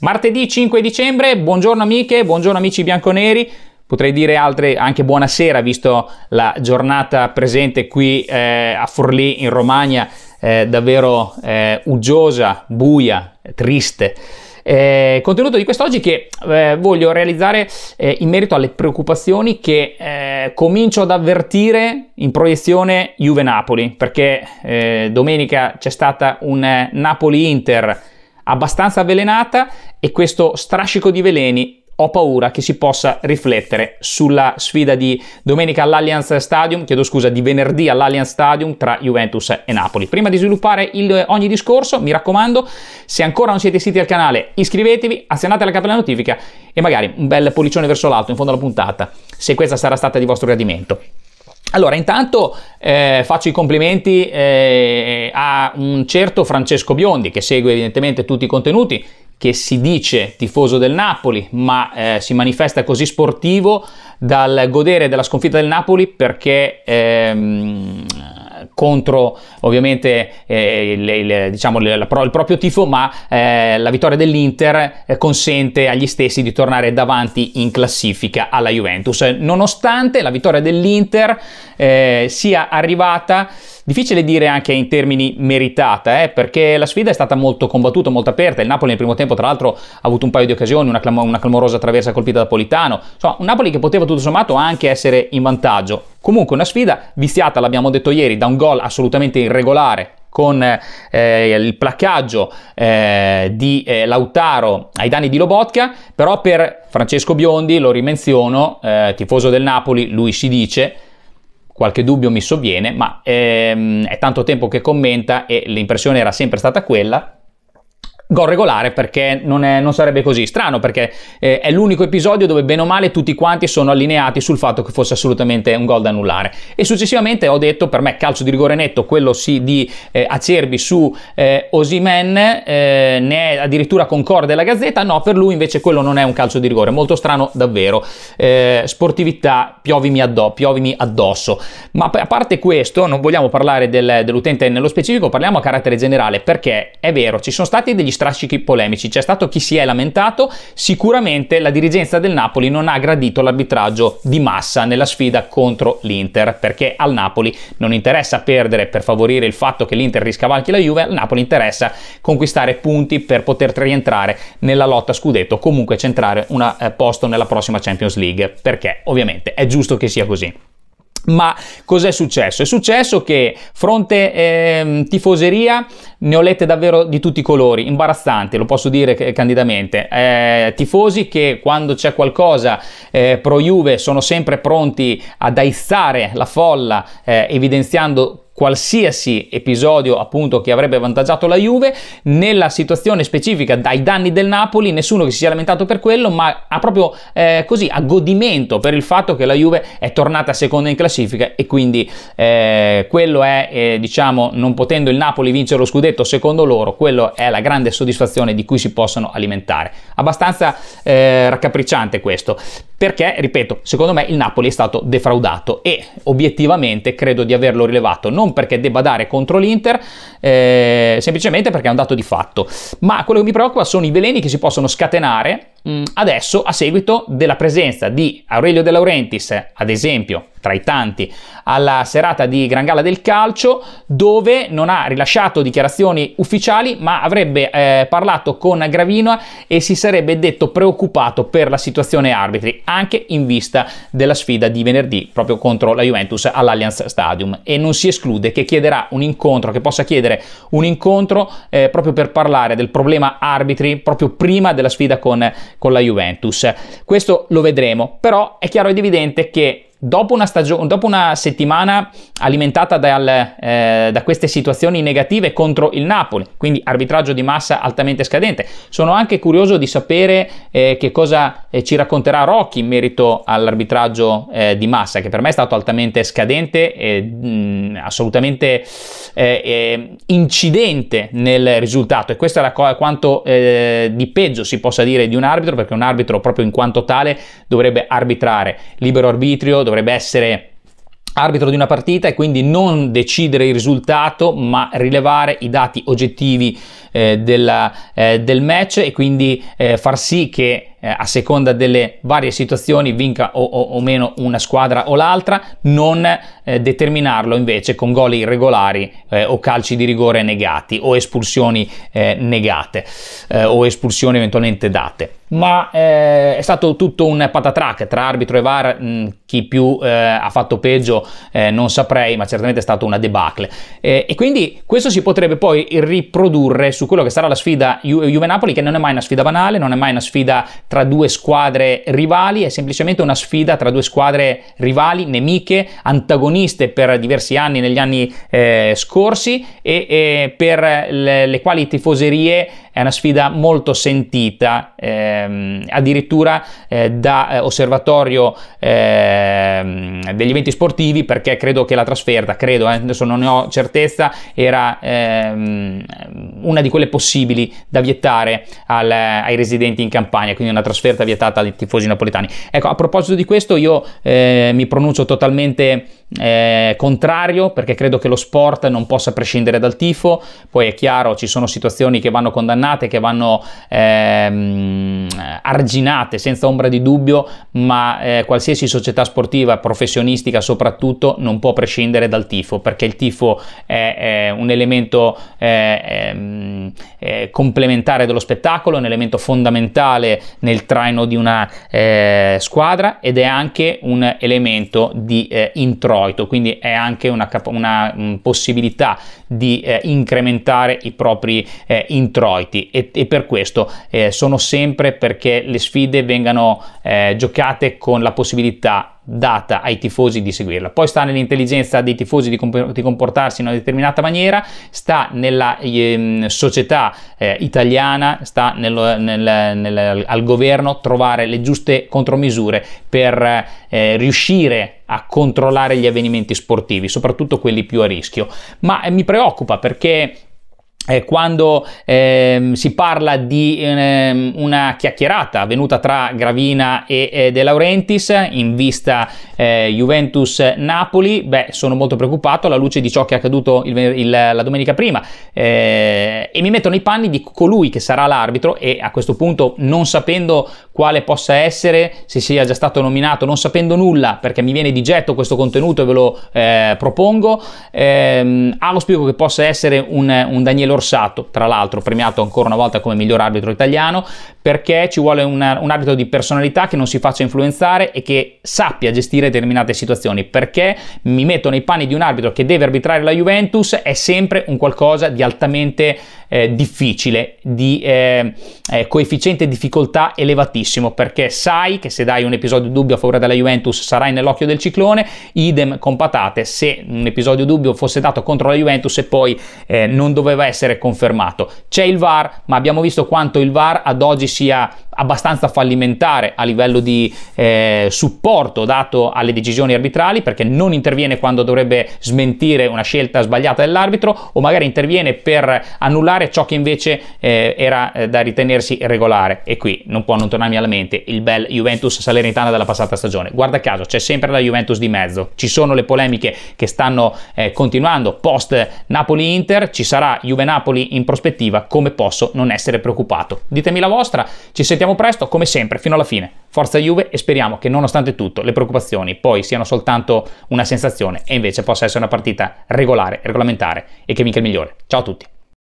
Martedì 5 dicembre, buongiorno amiche, buongiorno amici bianconeri. Potrei dire altre anche buonasera, visto la giornata presente qui eh, a Forlì in Romagna, eh, davvero eh, uggiosa, buia, triste. Eh, contenuto di quest'oggi che eh, voglio realizzare eh, in merito alle preoccupazioni che eh, comincio ad avvertire in proiezione Juve-Napoli, perché eh, domenica c'è stata un eh, Napoli-Inter abbastanza avvelenata e questo strascico di veleni ho paura che si possa riflettere sulla sfida di domenica all'Allianz Stadium, chiedo scusa, di venerdì all'Allianz Stadium tra Juventus e Napoli. Prima di sviluppare il, ogni discorso, mi raccomando, se ancora non siete iscritti al canale, iscrivetevi, azionate la cappella notifica e magari un bel pollicione verso l'alto in fondo alla puntata, se questa sarà stata di vostro gradimento. Allora, intanto eh, faccio i complimenti eh, a un certo Francesco Biondi che segue evidentemente tutti i contenuti, che si dice tifoso del Napoli, ma eh, si manifesta così sportivo dal godere della sconfitta del Napoli perché ehm, contro ovviamente eh, il, il, diciamo, il, il, proprio tifo, ma eh, la vittoria dell'Inter eh, consente agli stessi di tornare davanti in classifica alla Juventus, nonostante la vittoria dell'Inter eh, sia arrivata Difficile dire anche in termini meritata, eh, perché la sfida è stata molto combattuta, molto aperta. Il Napoli nel primo tempo, tra l'altro, ha avuto un paio di occasioni, una, clam- una clamorosa traversa colpita da Politano. Insomma, un Napoli che poteva tutto sommato anche essere in vantaggio. Comunque una sfida viziata, l'abbiamo detto ieri, da un gol assolutamente irregolare con eh, il placcaggio eh, di eh, Lautaro ai danni di Lobotka, però per Francesco Biondi, lo rimenziono, eh, tifoso del Napoli, lui si dice, qualche dubbio mi sovviene, ma ehm, è tanto tempo che commenta e l'impressione era sempre stata quella gol regolare perché non, è, non, sarebbe così strano perché eh, è l'unico episodio dove bene o male tutti quanti sono allineati sul fatto che fosse assolutamente un gol da annullare e successivamente ho detto per me calcio di rigore netto quello sì di eh, Acerbi su eh, Osimen eh, ne è addirittura concorde la Gazzetta no per lui invece quello non è un calcio di rigore molto strano davvero eh, sportività piovimi, addo, piovimi, addosso ma a parte questo non vogliamo parlare del, dell'utente nello specifico parliamo a carattere generale perché è vero ci sono stati degli strascichi polemici. C'è stato chi si è lamentato, sicuramente la dirigenza del Napoli non ha gradito l'arbitraggio di Massa nella sfida contro l'Inter, perché al Napoli non interessa perdere per favorire il fatto che l'Inter riscavalchi la Juve, al Napoli interessa conquistare punti per poter rientrare nella lotta scudetto, comunque centrare un eh, posto nella prossima Champions League, perché ovviamente è giusto che sia così. Ma cos'è successo? È successo che fronte eh, tifoseria ne ho lette davvero di tutti i colori, imbarazzanti, lo posso dire candidamente. Eh, tifosi che quando c'è qualcosa eh, pro Juve sono sempre pronti ad aizzare la folla, eh, evidenziando qualsiasi episodio appunto che avrebbe avvantaggiato la Juve, nella situazione specifica dai danni del Napoli, nessuno che si sia lamentato per quello, ma ha proprio eh, così a godimento per il fatto che la Juve è tornata seconda in classifica e quindi eh, quello è eh, diciamo non potendo il Napoli vincere lo scudetto secondo loro, quello è la grande soddisfazione di cui si possono alimentare. Abbastanza eh, raccapricciante questo, perché ripeto, secondo me il Napoli è stato defraudato e obiettivamente credo di averlo rilevato non non perché debba dare contro l'Inter, eh, semplicemente perché è un dato di fatto. Ma quello che mi preoccupa sono i veleni che si possono scatenare Mm, adesso a seguito della presenza di Aurelio De Laurentiis, ad esempio, tra i tanti, alla serata di Gran Gala del Calcio, dove non ha rilasciato dichiarazioni ufficiali, ma avrebbe eh, parlato con Gravino e si sarebbe detto preoccupato per la situazione arbitri, anche in vista della sfida di venerdì proprio contro la Juventus all'Allianz Stadium. E non si esclude che chiederà un incontro, che possa chiedere un incontro eh, proprio per parlare del problema arbitri proprio prima della sfida con con la Juventus. Questo lo vedremo, però è chiaro ed evidente che dopo una, stagione, dopo una settimana alimentata dal, eh, da queste situazioni negative contro il Napoli, quindi arbitraggio di massa altamente scadente. Sono anche curioso di sapere eh, che cosa eh, ci racconterà Rocchi in merito all'arbitraggio eh, di massa, che per me è stato altamente scadente e mh, mm, assolutamente eh, eh, incidente nel risultato. E questa è la cosa quanto di peggio si possa dire di un arbitro, perché un arbitro proprio in quanto tale dovrebbe arbitrare libero arbitrio dovrebbe essere arbitro di una partita e quindi non decidere il risultato ma rilevare i dati oggettivi eh, della, eh, del match e quindi eh, far sì che eh, a seconda delle varie situazioni vinca o, o, o meno una squadra o l'altra, non eh, determinarlo invece con gol irregolari o calci di rigore negati o espulsioni negate o espulsioni eventualmente date. Ma è stato tutto un patatrack tra arbitro e VAR, mh, mm, chi più ha fatto peggio non saprei, ma certamente è stata una debacle. e quindi questo si potrebbe poi riprodurre su quello che sarà la sfida Juve-Napoli, che non è mai una sfida banale, non è mai una sfida tra due squadre rivali, è semplicemente una sfida tra due squadre rivali, nemiche, antagoniste per diversi anni negli anni eh, scorsi e, e per le, le quali tifoserie è una sfida molto sentita, ehm, addirittura eh, da eh, osservatorio ehm, degli eventi sportivi, perché credo che la trasferta, credo, eh, adesso non ne ho certezza, era ehm, una di quelle possibili da vietare al, ai residenti in campagna, quindi una trasferta vietata ai tifosi napoletani. Ecco, a proposito di questo, io eh, mi pronuncio totalmente eh, contrario perché credo che lo sport non possa prescindere dal tifo, poi è chiaro ci sono situazioni che vanno condannate, che vanno ehm, arginate senza ombra di dubbio, ma eh, qualsiasi società sportiva, professionistica soprattutto, non può prescindere dal tifo perché il tifo è, è un elemento eh, ehm, eh complementare dello spettacolo, un elemento fondamentale nel traino di una eh, squadra ed è anche un elemento di eh, intro introito, quindi è anche una, una mm, possibilità di eh, incrementare i propri eh, introiti e, e, per questo eh, sono sempre perché le sfide vengano eh, giocate con la possibilità data ai tifosi di seguirla. Poi sta nell'intelligenza dei tifosi di, comp- di comportarsi in una determinata maniera, sta nella ehm, società eh, italiana, sta nello, nel, nel, al governo trovare le giuste contromisure per eh, riuscire a controllare gli avvenimenti sportivi, soprattutto quelli più a rischio. Ma eh, mi preoccupa perché eh, quando eh, si parla di eh, una chiacchierata avvenuta tra Gravina e De Laurentiis in vista eh, Juventus-Napoli, beh, sono molto preoccupato alla luce di ciò che è accaduto il, il, la domenica prima eh, e mi metto nei panni di colui che sarà l'arbitro e a questo punto non sapendo quale possa essere, se sia già stato nominato, non sapendo nulla perché mi viene di getto questo contenuto e ve lo eh, propongo, ehm, ha che possa essere un, un Daniele Dorsato, tra l'altro premiato ancora una volta come miglior arbitro italiano, perché ci vuole una, un arbitro di personalità che non si faccia influenzare e che sappia gestire determinate situazioni, perché mi metto nei panni di un arbitro che deve arbitrare la Juventus, è sempre un qualcosa di altamente eh, difficile, di eh, eh, coefficiente difficoltà elevatissimo, perché sai che se dai un episodio dubbio a favore della Juventus sarai nell'occhio del ciclone, idem con patate, se un episodio dubbio fosse dato contro la Juventus e poi eh, non doveva essere essere confermato. C'è il VAR, ma abbiamo visto quanto il VAR ad oggi sia abbastanza fallimentare a livello di eh, supporto dato alle decisioni arbitrali perché non interviene quando dovrebbe smentire una scelta sbagliata dell'arbitro o magari interviene per annullare ciò che invece eh, era eh, da ritenersi regolare e qui non può non tornarmi alla mente il bel Juventus Salernitana della passata stagione guarda caso c'è sempre la Juventus di mezzo ci sono le polemiche che stanno eh, continuando post Napoli-Inter ci sarà Juventus Napoli in prospettiva, come posso non essere preoccupato? Ditemi la vostra, ci sentiamo presto, come sempre, fino alla fine. Forza Juve e speriamo che nonostante tutto le preoccupazioni poi siano soltanto una sensazione e invece possa essere una partita regolare, regolamentare e che vinca il migliore. Ciao a tutti!